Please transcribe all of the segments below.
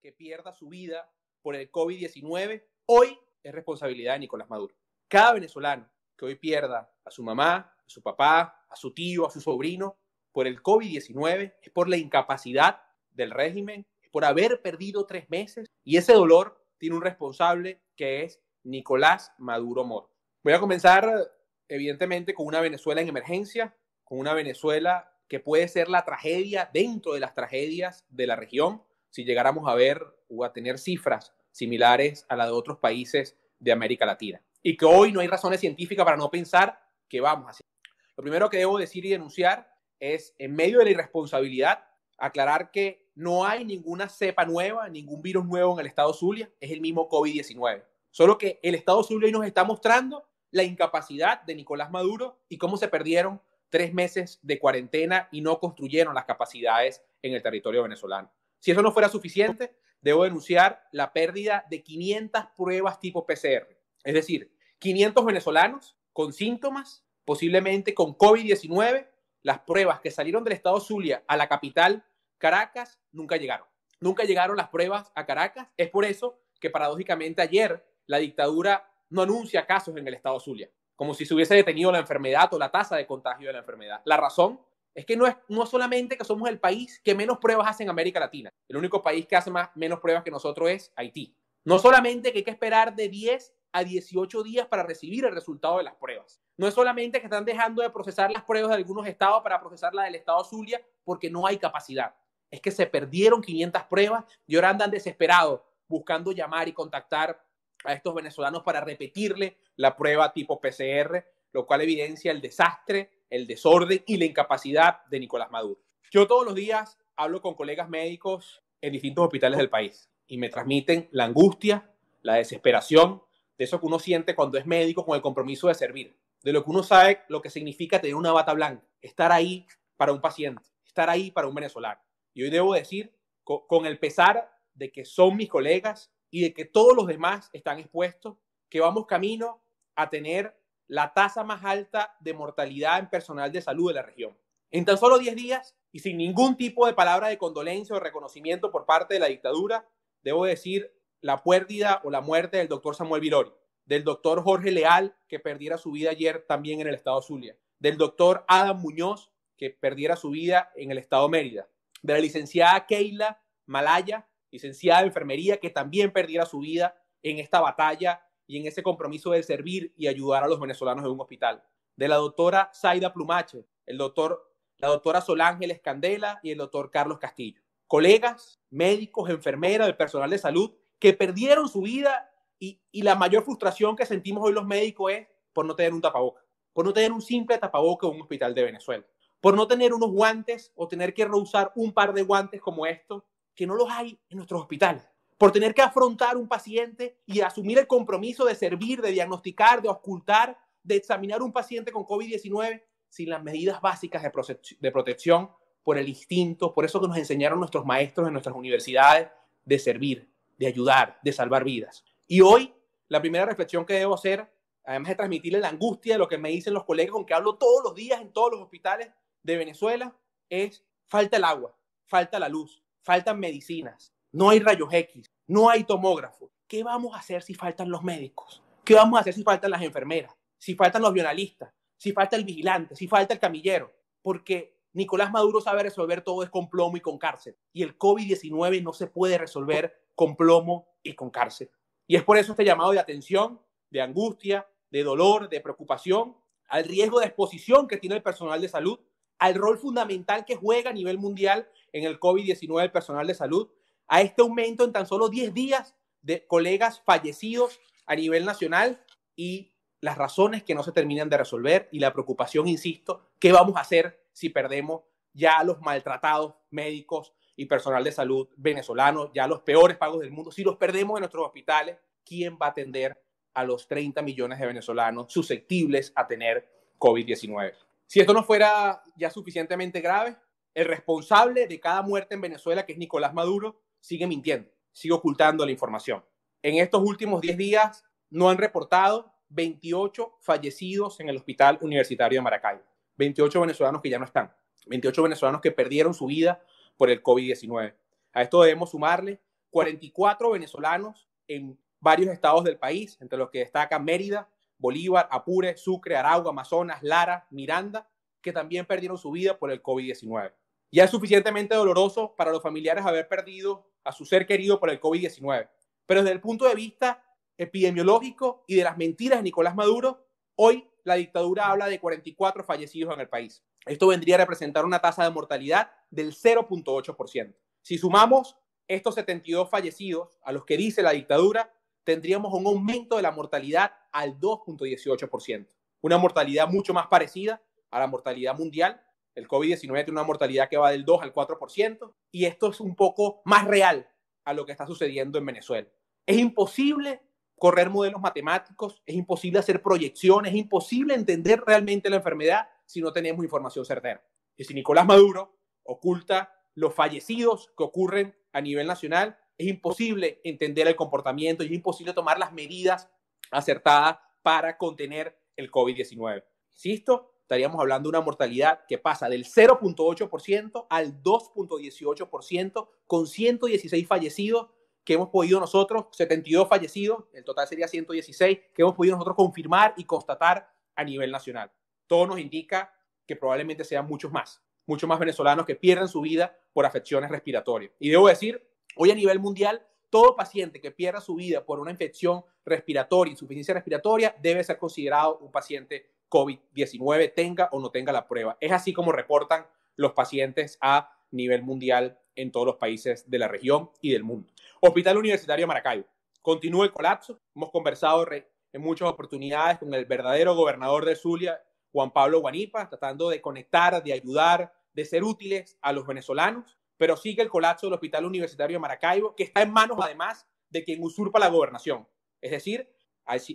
que pierda su vida por el COVID-19 hoy es responsabilidad de Nicolás Maduro. Cada venezolano que hoy pierda a su mamá, a su papá, a su tío, a su sobrino por el COVID-19 es por la incapacidad del régimen, por haber perdido tres meses y ese dolor tiene un responsable que es Nicolás Maduro Moro. Voy a comenzar evidentemente con una Venezuela en emergencia, con una Venezuela que puede ser la tragedia dentro de las tragedias de la región, si llegáramos a ver o a tener cifras similares a las de otros países de América Latina. Y que hoy no hay razones científicas para no pensar que vamos hacer. Lo primero que debo decir y denunciar es, en medio de la irresponsabilidad, aclarar que no hay ninguna cepa nueva, ningún virus nuevo en el estado Zulia, es el mismo COVID-19. Solo que el estado Zulia hoy nos está mostrando la incapacidad de Nicolás Maduro y cómo se perdieron tres meses de cuarentena y no construyeron las capacidades en el territorio venezolano. Si eso no fuera suficiente, debo denunciar la pérdida de 500 pruebas tipo PCR, es decir, 500 venezolanos con síntomas, posiblemente con COVID-19, las pruebas que salieron del estado Zulia a la capital, Caracas, nunca llegaron. Nunca llegaron las pruebas a Caracas. Es por eso que paradójicamente ayer la dictadura no anuncia casos en el estado Zulia, como si se hubiese detenido la enfermedad o la tasa de contagio de la enfermedad. La razón, es que no es solamente que somos el país que menos pruebas hace en América Latina. El único país que hace más, menos pruebas que nosotros es Haití. No solamente que hay que esperar de 10 a 18 días para recibir el resultado de las pruebas. No es solamente que están dejando de procesar las pruebas de algunos estados para procesar la del estado Zulia porque no hay capacidad. Es que se perdieron 500 pruebas y ahora andan desesperados buscando llamar y contactar a estos venezolanos para repetirle la prueba tipo PCR lo cual evidencia el desastre, el desorden y la incapacidad de Nicolás Maduro. Yo todos los días hablo con colegas médicos en distintos hospitales del país y me transmiten la angustia, la desesperación de eso que uno siente cuando es médico con el compromiso de servir, de lo que uno sabe lo que significa tener una bata blanca, estar ahí para un paciente, estar ahí para un venezolano. Y hoy debo decir, con, el pesar de que son mis colegas y de que todos los demás están expuestos, que vamos camino a tener la tasa más alta de mortalidad en personal de salud de la región. En tan solo 10 días y sin ningún tipo de palabra de condolencia o reconocimiento por parte de la dictadura, debo decir la pérdida o la muerte del doctor Samuel Vilori, del doctor Jorge Leal, que perdiera su vida ayer también en el estado Zulia, del doctor Adam Muñoz, que perdiera su vida en el estado Mérida, de la licenciada Keila Malaya, licenciada de enfermería, que también perdiera su vida en esta batalla y en ese compromiso de servir y ayudar a los venezolanos en un hospital. De la doctora Zaida Plumache, el doctor, la doctora Solángel Escandela y el doctor Carlos Castillo. Colegas, médicos, enfermeras, del personal de salud que perdieron su vida y, la mayor frustración que sentimos hoy los médicos es por no tener un tapaboca, por no tener un simple tapaboca en un hospital de Venezuela, por no tener unos guantes o tener que reusar un par de guantes como estos que no los hay en nuestros hospitales por tener que afrontar un paciente y asumir el compromiso de servir, de diagnosticar, de ocultar, de examinar un paciente con COVID-19 sin las medidas básicas de, protección por el instinto, por eso que nos enseñaron nuestros maestros en nuestras universidades, de servir, de ayudar, de salvar vidas. Y hoy, la primera reflexión que debo hacer, además de transmitirle la angustia de lo que me dicen los colegas con que hablo todos los días en todos los hospitales de Venezuela, es falta el agua, falta la luz, faltan medicinas, no hay rayos X, no hay tomógrafo. ¿Qué vamos a hacer si faltan los médicos? ¿Qué vamos a hacer si faltan las enfermeras? Si faltan los vionalistas, si falta el vigilante, si falta el camillero, porque Nicolás Maduro sabe resolver todo es con plomo y con cárcel. Y el COVID-19 no se puede resolver con plomo y con cárcel. Y es por eso este llamado de atención, de angustia, de dolor, de preocupación, al riesgo de exposición que tiene el personal de salud, al rol fundamental que juega a nivel mundial en el COVID-19 el personal de salud a este aumento en tan solo 10 días de colegas fallecidos a nivel nacional y las razones que no se terminan de resolver y la preocupación, insisto, ¿qué vamos a hacer si perdemos ya a los maltratados médicos y personal de salud venezolanos, ya los peores pagos del mundo? Si los perdemos en nuestros hospitales, ¿quién va a atender a los 30 millones de venezolanos susceptibles a tener COVID-19? Si esto no fuera ya suficientemente grave, el responsable de cada muerte en Venezuela, que es Nicolás Maduro, sigue mintiendo, sigue ocultando la información. En estos últimos 10 días no han reportado 28 fallecidos en el Hospital Universitario de Maracay. 28 venezolanos que ya no están, 28 venezolanos que perdieron su vida por el COVID-19. A esto debemos sumarle 44 venezolanos en varios estados del país, entre los que destacan Mérida, Bolívar, Apure, Sucre, Aragua, Amazonas, Lara, Miranda, que también perdieron su vida por el COVID-19. Ya es suficientemente doloroso para los familiares haber perdido a su ser querido por el COVID-19. Pero desde el punto de vista epidemiológico y de las mentiras de Nicolás Maduro, hoy la dictadura habla de 44 fallecidos en el país. Esto vendría a representar una tasa de mortalidad del 0.8%. Si sumamos estos 72 fallecidos a los que dice la dictadura, tendríamos un aumento de la mortalidad al 2.18%, una mortalidad mucho más parecida a la mortalidad mundial el COVID-19 tiene una mortalidad que va del 2 al 4% y esto es un poco más real a lo que está sucediendo en Venezuela. Es imposible correr modelos matemáticos, es imposible hacer proyecciones, es imposible entender realmente la enfermedad si no tenemos información certera. Y si Nicolás Maduro oculta los fallecidos que ocurren a nivel nacional, es imposible entender el comportamiento y es imposible tomar las medidas acertadas para contener el COVID-19. Insisto, estaríamos hablando de una mortalidad que pasa del 0.8% al 2.18% con 116 fallecidos que hemos podido nosotros, 72 fallecidos, el total sería 116, que hemos podido nosotros confirmar y constatar a nivel nacional. Todo nos indica que probablemente sean muchos más, muchos más venezolanos que pierden su vida por afecciones respiratorias. Y debo decir, hoy a nivel mundial, todo paciente que pierda su vida por una infección respiratoria, insuficiencia respiratoria, debe ser considerado un paciente COVID-19 tenga o no tenga la prueba. Es así como reportan los pacientes a nivel mundial en todos los países de la región y del mundo. Hospital Universitario de Maracaibo. Continúa el colapso. Hemos conversado en muchas oportunidades con el verdadero gobernador de Zulia, Juan Pablo Guanipa, tratando de conectar, de ayudar, de ser útiles a los venezolanos, pero sigue el colapso del Hospital Universitario de Maracaibo, que está en manos además de quien usurpa la gobernación, es decir,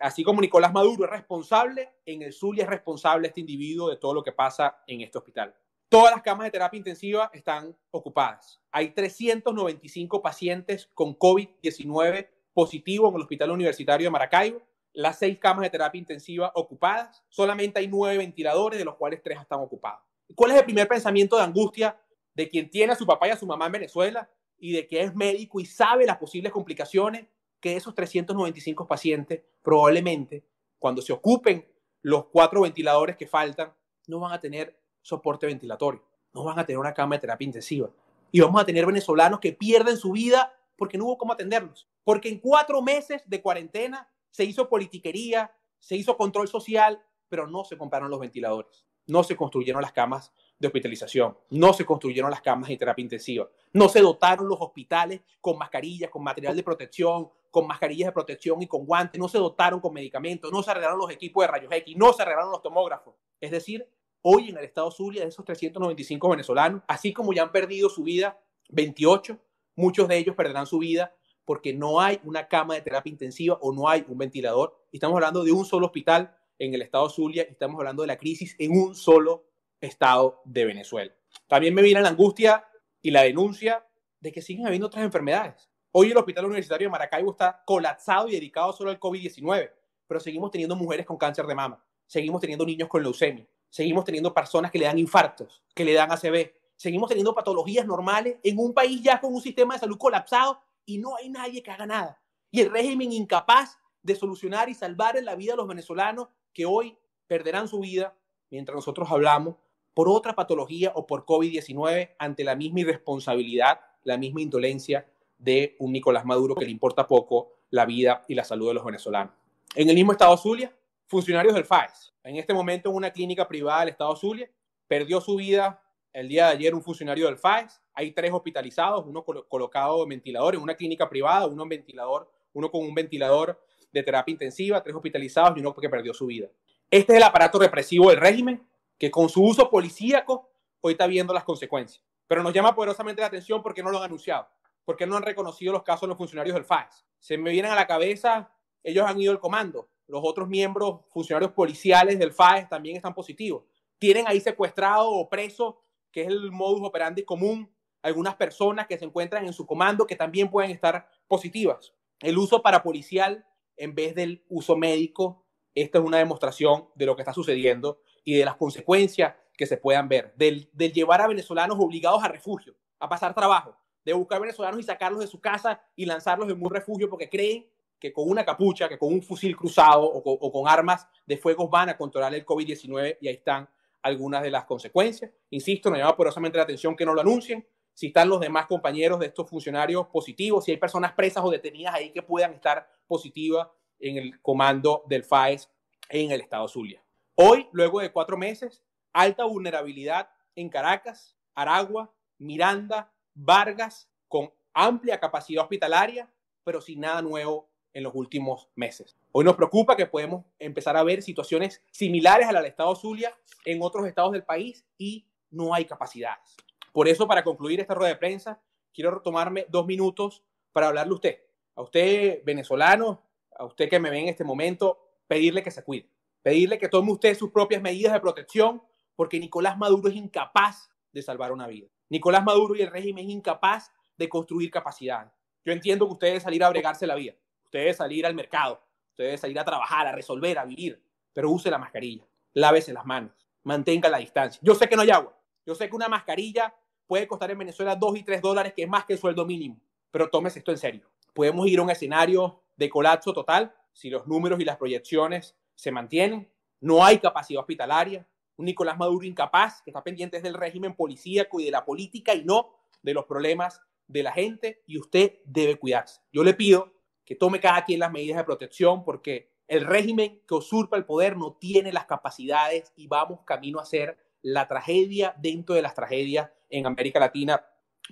Así, como Nicolás Maduro es responsable, en el Zulia es responsable este individuo de todo lo que pasa en este hospital. Todas las camas de terapia intensiva están ocupadas. Hay 395 pacientes con COVID-19 positivo en el Hospital Universitario de Maracaibo. Las seis camas de terapia intensiva ocupadas. Solamente hay nueve ventiladores, de los cuales tres están ocupados. ¿Cuál es el primer pensamiento de angustia de quien tiene a su papá y a su mamá en Venezuela y de que es médico y sabe las posibles complicaciones que esos 395 pacientes probablemente, cuando se ocupen los cuatro ventiladores que faltan, no van a tener soporte ventilatorio, no van a tener una cama de terapia intensiva. Y vamos a tener venezolanos que pierden su vida porque no hubo cómo atenderlos. Porque en cuatro meses de cuarentena se hizo politiquería, se hizo control social, pero no se compraron los ventiladores no se construyeron las camas de hospitalización, no se construyeron las camas de terapia intensiva, no se dotaron los hospitales con mascarillas, con material de protección, con mascarillas de protección y con guantes, no se dotaron con medicamentos, no se arreglaron los equipos de rayos X, no se arreglaron los tomógrafos. Es decir, hoy en el estado Zulia, de esos 395 venezolanos, así como ya han perdido su vida 28, muchos de ellos perderán su vida porque no hay una cama de terapia intensiva o no hay un ventilador. Estamos hablando de un solo hospital en el estado Zulia, y estamos hablando de la crisis en un solo estado de Venezuela. También me viene la angustia y la denuncia de que siguen habiendo otras enfermedades. Hoy el Hospital Universitario de Maracaibo está colapsado y dedicado solo al COVID-19, pero seguimos teniendo mujeres con cáncer de mama, seguimos teniendo niños con leucemia, seguimos teniendo personas que le dan infartos, que le dan ACV, seguimos teniendo patologías normales en un país ya con un sistema de salud colapsado y no hay nadie que haga nada. Y el régimen incapaz de solucionar y salvar en la vida a los venezolanos que hoy perderán su vida mientras nosotros hablamos por otra patología o por COVID-19 ante la misma irresponsabilidad, la misma indolencia de un Nicolás Maduro que le importa poco la vida y la salud de los venezolanos. En el mismo estado Zulia, funcionarios del FAES, en este momento en una clínica privada del estado Zulia, perdió su vida el día de ayer un funcionario del FAES, hay tres hospitalizados, uno colocado en ventilador en una clínica privada, uno en ventilador, uno con un ventilador de terapia intensiva, tres hospitalizados y uno que perdió su vida. Este es el aparato represivo del régimen que con su uso policíaco hoy está viendo las consecuencias. Pero nos llama poderosamente la atención porque no lo han anunciado, porque no han reconocido los casos de los funcionarios del FAES. Se me vienen a la cabeza, ellos han ido al comando, los otros miembros, funcionarios policiales del FAES también están positivos. Tienen ahí secuestrado o preso, que es el modus operandi común, algunas personas que se encuentran en su comando que también pueden estar positivas. El uso para policial en vez del uso médico, esta es una demostración de lo que está sucediendo y de las consecuencias que se puedan ver, del, llevar a venezolanos obligados a refugio, a pasar trabajo, de buscar venezolanos y sacarlos de su casa y lanzarlos en un refugio porque creen que con una capucha, que con un fusil cruzado o con, armas de fuego van a controlar el COVID-19 y ahí están algunas de las consecuencias. Insisto, nos llama poderosamente la atención que no lo anuncien, si están los demás compañeros de estos funcionarios positivos, si hay personas presas o detenidas ahí que puedan estar positivas en el comando del FAES en el estado Zulia. Hoy, luego de cuatro meses, alta vulnerabilidad en Caracas, Aragua, Miranda, Vargas, con amplia capacidad hospitalaria, pero sin nada nuevo en los últimos meses. Hoy nos preocupa que podemos empezar a ver situaciones similares a la del estado Zulia en otros estados del país y no hay capacidades. Por eso, para concluir esta rueda de prensa, quiero tomarme dos minutos para hablarle a usted, a usted venezolano, a usted que me ve en este momento, pedirle que se cuide, pedirle que tome usted sus propias medidas de protección, porque Nicolás Maduro es incapaz de salvar una vida. Nicolás Maduro y el régimen es incapaz de construir capacidad. Yo entiendo que usted debe salir a bregarse la vida, usted debe salir al mercado, usted debe salir a trabajar, a resolver, a vivir, pero use la mascarilla, lávese las manos, mantenga la distancia. Yo sé que no hay agua, yo sé que una mascarilla puede costar en Venezuela 2 y 3 dólares, que es más que el sueldo mínimo. Pero tómese esto en serio. Podemos ir a un escenario de colapso total si los números y las proyecciones se mantienen. No hay capacidad hospitalaria. Un Nicolás Maduro incapaz, que está pendiente del régimen policíaco y de la política y no de los problemas de la gente. Y usted debe cuidarse. Yo le pido que tome cada quien las medidas de protección porque el régimen que usurpa el poder no tiene las capacidades y vamos camino a ser la tragedia dentro de las tragedias en América Latina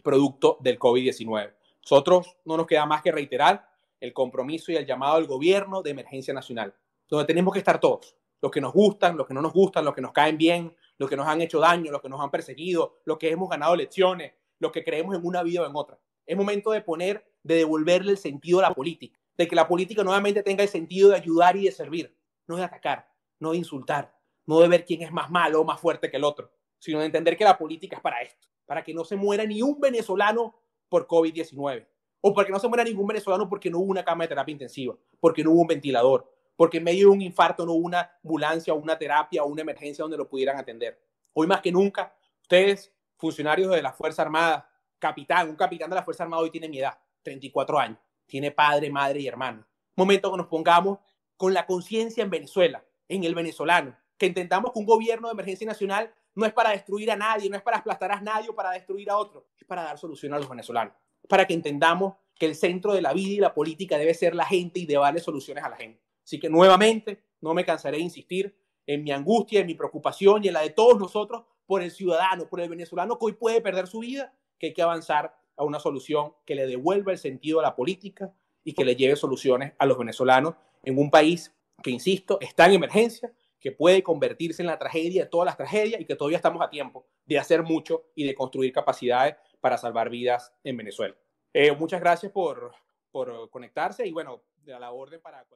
producto del COVID-19. Nosotros no nos queda más que reiterar el compromiso y el llamado al gobierno de emergencia nacional, donde tenemos que estar todos, los que nos gustan, los que no nos gustan, los que nos caen bien, los que nos han hecho daño, los que nos han perseguido, los que hemos ganado elecciones, los que creemos en una vida o en otra. Es momento de poner, de devolverle el sentido a la política, de que la política nuevamente tenga el sentido de ayudar y de servir, no de atacar, no de insultar, no de ver quién es más malo o más fuerte que el otro, sino de entender que la política es para esto, para que no se muera ni un venezolano por COVID-19, o para que no se muera ningún venezolano porque no hubo una cama de terapia intensiva, porque no hubo un ventilador, porque en medio de un infarto no hubo una ambulancia o una terapia o una emergencia donde lo pudieran atender. Hoy más que nunca, ustedes, funcionarios de la Fuerza Armada, capitán, un capitán de la Fuerza Armada hoy tiene mi edad, 34 años, tiene padre, madre y hermano. Momento que nos pongamos con la conciencia en Venezuela, en el venezolano, que intentamos que un gobierno de emergencia nacional no es para destruir a nadie, no es para aplastar a nadie o para destruir a otro, es para dar solución a los venezolanos, para que entendamos que el centro de la vida y la política debe ser la gente y de darle soluciones a la gente. Así que nuevamente, no me cansaré de insistir en mi angustia, en mi preocupación y en la de todos nosotros por el ciudadano, por el venezolano que hoy puede perder su vida, que hay que avanzar a una solución que le devuelva el sentido a la política y que le lleve soluciones a los venezolanos en un país que, insisto, está en emergencia, que puede convertirse en la tragedia de todas las tragedias y que todavía estamos a tiempo de hacer mucho y de construir capacidades para salvar vidas en Venezuela. Eh, muchas gracias por, por conectarse y bueno, a la orden para...